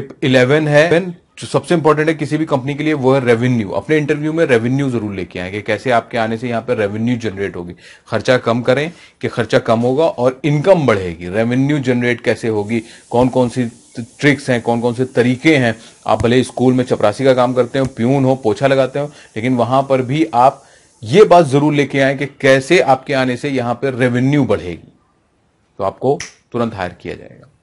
tip eleven है जो सबसे इंपॉर्टेंट है किसी भी कंपनी के लिए वो है रेवेन्यू अपने इंटरव्यू में रेवेन्यू जरूर लेके आएंगे कैसे आपके आने से यहाँ पर रेवेन्यू जनरेट होगी खर्चा कम करें कि खर्चा कम होगा और इनकम बढ़ेगी रेवेन्यू जनरेट कैसे होगी कौन कौन सी ट्रिक्स हैं कौन कौन से तरीके हैं आप भले स्कूल में चपरासी का काम करते हो प्यून हो पोछा लगाते हो लेकिन वहां पर भी आप ये बात जरूर लेके आए कि कैसे आपके आने से यहाँ पर रेवेन्यू बढ़ेगी तो आपको तुरंत हायर किया जाएगा